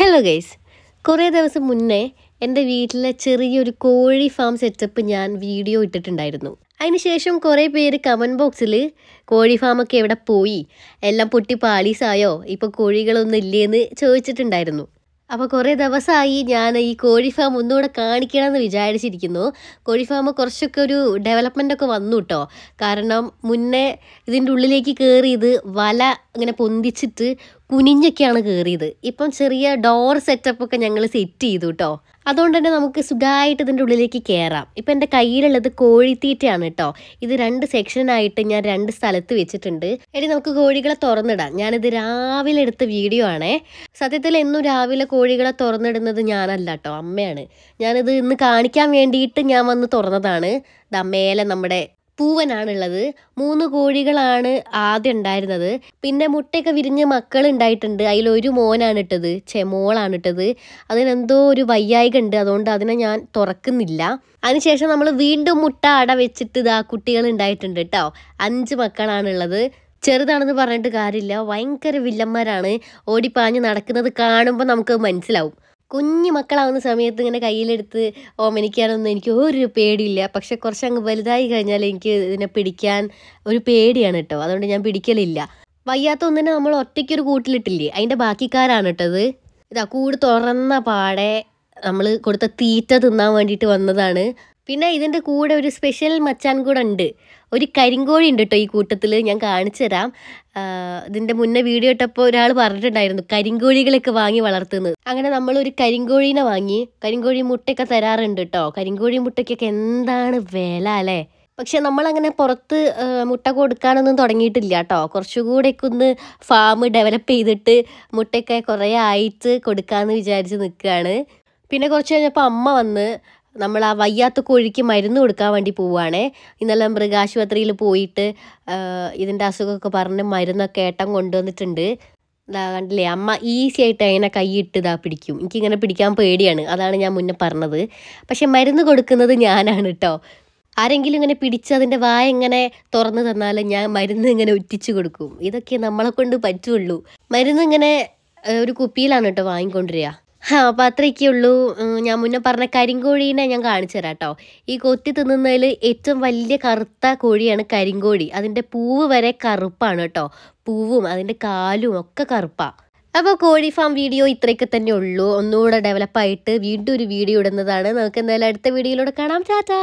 hello guys കുറേ ദിവസം മുന്നേ എൻ്റെ വീട്ടിലെ ചെറിയൊരു കോഴി ഫാം സെറ്റപ്പ് ഞാൻ വീഡിയോ ഇട്ടിട്ടുണ്ടായിരുന്നു അതിനുശേഷം കുറേ പേര് കമൻറ്റ് ബോക്സിൽ കോഴി ഫാമൊക്കെ എവിടെ പോയി എല്ലാം പൊട്ടി പാളീസായോ ഇപ്പോൾ കോഴികളൊന്നും ഇല്ലേന്ന് ചോദിച്ചിട്ടുണ്ടായിരുന്നു അപ്പോൾ കുറേ ദിവസമായി ഞാൻ ഈ കോഴി ഫാം ഒന്നുകൂടെ കാണിക്കണമെന്ന് വിചാരിച്ചിരിക്കുന്നു കോഴി ഫാം കുറച്ചൊക്കെ ഒരു ഡെവലപ്മെൻ്റ് ഒക്കെ വന്നു കേട്ടോ കാരണം മുന്നേ ഇതിൻ്റെ ഉള്ളിലേക്ക് കയറിയത് വല അങ്ങനെ പൊന്തിച്ചിട്ട് കുനിഞ്ഞൊക്കെയാണ് കയറിയത് ഇപ്പം ചെറിയ ഡോർ സെറ്റപ്പ് ഒക്കെ ഞങ്ങൾ സെറ്റ് ചെയ്തു കേട്ടോ അതുകൊണ്ട് തന്നെ നമുക്ക് സുഖമായിട്ട് ഇതിൻ്റെ ഉള്ളിലേക്ക് കയറാം ഇപ്പം എൻ്റെ കയ്യിലുള്ളത് കോഴിത്തീറ്റയാണ് കേട്ടോ ഇത് രണ്ട് സെക്ഷനായിട്ട് ഞാൻ രണ്ട് സ്ഥലത്ത് വെച്ചിട്ടുണ്ട് ഇനി നമുക്ക് കോഴികളെ തുറന്നിടാം ഞാനിത് രാവിലെ എടുത്ത വീഡിയോ ആണേ സത്യത്തിൽ എന്നും രാവിലെ കോഴികളെ തുറന്നിടുന്നത് ഞാനല്ല കേട്ടോ അമ്മയാണ് ഞാനിത് ഇന്ന് കാണിക്കാൻ വേണ്ടിയിട്ട് ഞാൻ വന്ന് തുറന്നതാണ് മേലെ നമ്മുടെ പൂവനാണുള്ളത് മൂന്ന് കോഴികളാണ് ആദ്യം ഉണ്ടായിരുന്നത് പിന്നെ മുട്ടയൊക്കെ വിരിഞ്ഞ് മക്കൾ ഉണ്ടായിട്ടുണ്ട് അതിലൊരു മോനാണ് ഇട്ടത് ചെമോളാണ് ഇട്ടത് അതിനെന്തോ ഒരു വയ്യായിക ഉണ്ട് അതുകൊണ്ട് അതിനെ ഞാൻ തുറക്കുന്നില്ല അതിനുശേഷം നമ്മൾ വീണ്ടും മുട്ട അട വെച്ചിട്ട് ഇതാ കുട്ടികൾ ഉണ്ടായിട്ടുണ്ട് കേട്ടോ അഞ്ച് മക്കളാണുള്ളത് ചെറുതാണെന്ന് പറഞ്ഞിട്ട് കാര്യമില്ല ഭയങ്കര വില്ലന്മാരാണ് ഓടിപ്പാഞ്ഞ് നടക്കുന്നത് കാണുമ്പോൾ നമുക്ക് മനസ്സിലാവും കുഞ്ഞു മക്കളാവുന്ന സമയത്ത് ഇങ്ങനെ കയ്യിലെടുത്ത് ഓമനിക്കാനൊന്നും എനിക്ക് ഒരു പേടിയില്ല പക്ഷെ കുറച്ച് അങ്ങ് വലുതായി കഴിഞ്ഞാൽ എനിക്ക് ഇതിനെ പിടിക്കാൻ ഒരു പേടിയാണ് കേട്ടോ അതുകൊണ്ട് ഞാൻ പിടിക്കലില്ല വയ്യാത്ത ഒന്നിനെ നമ്മൾ ഒരു കൂട്ടിലിട്ടില്ലേ അതിൻ്റെ ബാക്കിക്കാരാണ് കേട്ടത് ഇതാ കൂട് തുറന്ന പാടെ നമ്മൾ കൊടുത്ത തീറ്റ തിന്നാൻ വേണ്ടിയിട്ട് വന്നതാണ് പിന്നെ ഇതിൻ്റെ കൂടെ ഒരു സ്പെഷ്യൽ മച്ചാൻ കൂടെ ഉണ്ട് ഒരു കരിങ്കോഴി ഉണ്ട് കേട്ടോ ഈ കൂട്ടത്തിൽ ഞാൻ കാണിച്ചു തരാം ഇതിൻ്റെ മുന്നേ വീഡിയോ ഇട്ടപ്പോൾ ഒരാൾ പറഞ്ഞിട്ടുണ്ടായിരുന്നു കരിങ്കോഴികളൊക്കെ വാങ്ങി വളർത്തുന്നത് അങ്ങനെ നമ്മൾ ഒരു കരിങ്കോഴീനെ വാങ്ങി കരിങ്കോഴി മുട്ടയൊക്കെ തരാറുണ്ട് കേട്ടോ കരിങ്കോഴി മുട്ടയ്ക്കൊക്കെ എന്താണ് വില അല്ലേ പക്ഷെ നമ്മളങ്ങനെ പുറത്ത് മുട്ട കൊടുക്കാനൊന്നും തുടങ്ങിയിട്ടില്ല കേട്ടോ കുറച്ചുകൂടെയൊക്കെ ഒന്ന് ഫാം ഡെവലപ്പ് ചെയ്തിട്ട് മുട്ടയൊക്കെ കുറേ ആയിട്ട് കൊടുക്കാമെന്ന് വിചാരിച്ച് നിൽക്കുകയാണ് പിന്നെ കുറച്ച് കഴിഞ്ഞപ്പോൾ അമ്മ വന്ന് നമ്മൾ ആ വയ്യാത്ത കോഴിക്ക് മരുന്ന് കൊടുക്കാൻ വേണ്ടി പോവുകയാണേ ഇന്നലെ മൃഗാശുപത്രിയിൽ പോയിട്ട് ഇതിൻ്റെ അസുഖമൊക്കെ പറഞ്ഞ് മരുന്നൊക്കെ ഏട്ടൻ കൊണ്ടുവന്നിട്ടുണ്ട് ഇതാ കണ്ടില്ലേ അമ്മ ഈസി ആയിട്ട് അതിനെ കൈയിട്ട് ഇതാ പിടിക്കും എനിക്കിങ്ങനെ പിടിക്കാൻ പേടിയാണ് അതാണ് ഞാൻ മുന്നേ പറഞ്ഞത് പക്ഷെ മരുന്ന് കൊടുക്കുന്നത് ഞാനാണ് കേട്ടോ ആരെങ്കിലും ഇങ്ങനെ പിടിച്ച് അതിൻ്റെ വായ ഇങ്ങനെ തുറന്നു തന്നാൽ ഞാൻ മരുന്ന് ഇങ്ങനെ ഒറ്റിച്ചു കൊടുക്കും ഇതൊക്കെ നമ്മളെ കൊണ്ട് പറ്റുള്ളൂ മരുന്ന് ഇങ്ങനെ ഒരു കുപ്പിയിലാണ് കേട്ടോ വാങ്ങിക്കൊണ്ടിരിക അപ്പം അത്രയൊക്കെ ഉള്ളൂ ഞാൻ മുന്നേ പറഞ്ഞ കരിങ്കോഴീനെ ഞാൻ കാണിച്ചു തരാം കേട്ടോ ഈ കൊത്തി തിന്നുന്നതിൽ ഏറ്റവും വലിയ കറുത്ത കോഴിയാണ് കരിങ്കോഴി അതിൻ്റെ പൂവ് വരെ കറുപ്പാണ് കേട്ടോ പൂവും അതിൻ്റെ കാലും ഒക്കെ കറുപ്പാണ് അപ്പോൾ കോഴി ഫാം വീഡിയോ ഇത്രയൊക്കെ തന്നെ ഉള്ളൂ ഒന്നുകൂടെ ഡെവലപ്പായിട്ട് വീണ്ടും ഒരു വീഡിയോ ഇടുന്നതാണ് നമുക്ക് എന്തായാലും അടുത്ത വീഡിയോയിലൂടെ കാണാം ടാറ്റാ